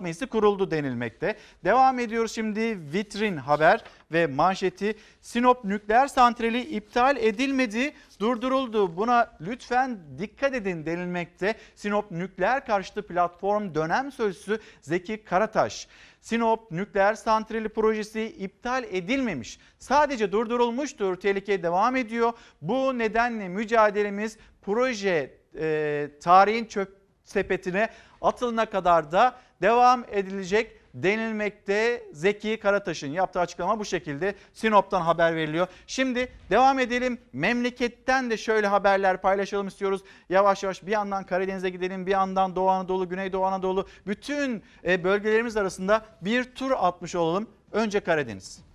Meclisi kuruldu denilmekte. Devam ediyor şimdi vitrin haber ve manşeti Sinop nükleer santrali iptal edilmedi, durduruldu. Buna lütfen dikkat edin denilmekte. Sinop nükleer karşıtı platform dönem sözcüsü Zeki Karataş. Sinop nükleer santrali projesi iptal edilmemiş. Sadece durdurulmuştur. Tehlike devam ediyor. Bu nedenle mücadelemiz proje e, tarihin çöp sepetine atılana kadar da devam edilecek denilmekte. Zeki Karataş'ın yaptığı açıklama bu şekilde. Sinop'tan haber veriliyor. Şimdi devam edelim. Memleketten de şöyle haberler paylaşalım istiyoruz. Yavaş yavaş bir yandan Karadeniz'e gidelim, bir yandan Doğu Anadolu, Güneydoğu Anadolu bütün e, bölgelerimiz arasında bir tur atmış olalım. Önce Karadeniz.